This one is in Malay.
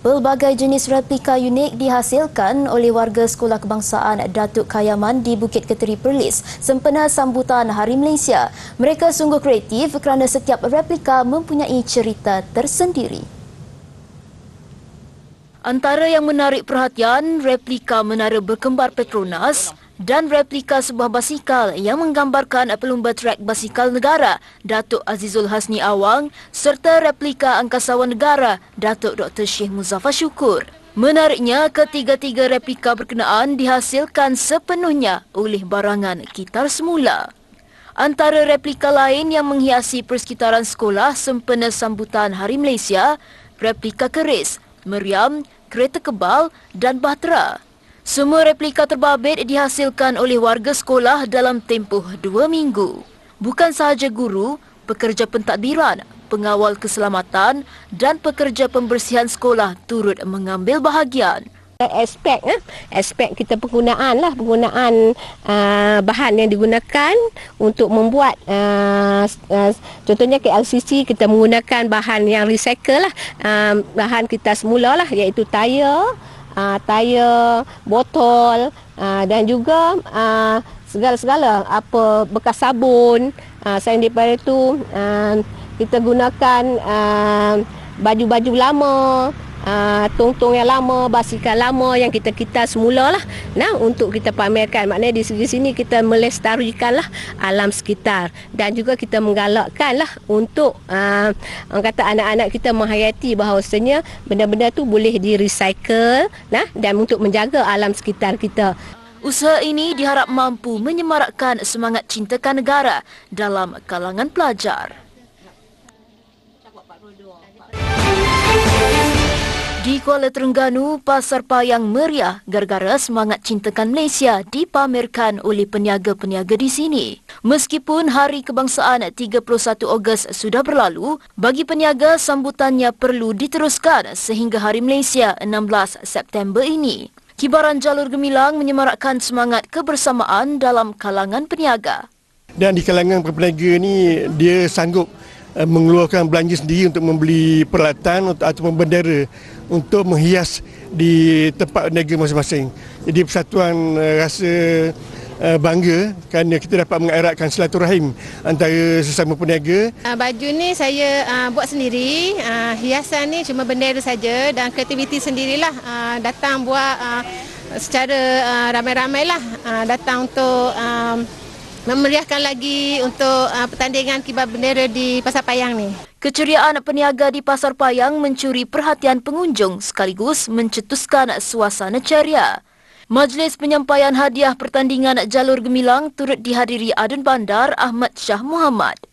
Pelbagai jenis replika unik dihasilkan oleh warga Sekolah Kebangsaan Datuk Kayaman di Bukit Keteri Perlis sempena sambutan Hari Malaysia. Mereka sungguh kreatif kerana setiap replika mempunyai cerita tersendiri. Antara yang menarik perhatian, replika menara berkembar Petronas dan replika sebuah basikal yang menggambarkan pelumba trek basikal negara Datuk Azizul Hasni Awang serta replika angkasawan negara Datuk Dr. Syih Muzaffar Syukur. Menariknya, ketiga-tiga replika berkenaan dihasilkan sepenuhnya oleh barangan kitar semula. Antara replika lain yang menghiasi persekitaran sekolah sempena sambutan Hari Malaysia, replika keris, meriam, kereta kebal dan bahtera. Semua replika terbabit dihasilkan oleh warga sekolah dalam tempoh dua minggu. Bukan sahaja guru, pekerja pentadbiran, pengawal keselamatan dan pekerja pembersihan sekolah turut mengambil bahagian. Aspek, eh, aspek kita penggunaan lah, penggunaan uh, bahan yang digunakan untuk membuat, uh, uh, contohnya KLCC kita menggunakan bahan yang recycle lah, uh, bahan kita semula lah, iaitu tayar, uh, ah, tayar, botol uh, dan juga uh, segala-segala apa bekas sabun. Uh, selain daripada itu uh, kita gunakan uh, baju-baju lama, Ah, tong-tong yang lama, basikal lama yang kita kita semula lah. Nah, untuk kita pamerkan. Maknanya di segi sini kita melestarikan lah alam sekitar. Dan juga kita menggalakkan lah untuk aa, ah, kata anak-anak kita menghayati bahawasanya benda-benda tu boleh di-recycle nah, dan untuk menjaga alam sekitar kita. Usaha ini diharap mampu menyemarakkan semangat cintakan negara dalam kalangan pelajar. Di Kuala Terengganu, pasar payang meriah gara-gara semangat cintakan Malaysia dipamerkan oleh peniaga-peniaga di sini. Meskipun Hari Kebangsaan 31 Ogos sudah berlalu, bagi peniaga sambutannya perlu diteruskan sehingga Hari Malaysia 16 September ini. Kibaran Jalur Gemilang menyemarakkan semangat kebersamaan dalam kalangan peniaga. Dan di kalangan peniaga ini, dia sanggup Eh, mengeluarkan belanja sendiri untuk membeli peralatan atau bendera untuk menghias di tempat negeri masing-masing. Jadi persatuan eh, rasa eh, bangga kerana kita dapat mengeratkan silaturahim antara sesama peniaga. Ah, baju ni saya ah, buat sendiri, ah, hiasan ni cuma bendera saja dan kreativiti sendirilah datang buat secara ramai-ramailah datang untuk memeriahkan lagi untuk uh, pertandingan kibar bendera di Pasar Payang ni. Keceriaan peniaga di Pasar Payang mencuri perhatian pengunjung sekaligus mencetuskan suasana ceria. Majlis penyampaian hadiah pertandingan Jalur Gemilang turut dihadiri Adun Bandar Ahmad Shah Muhammad.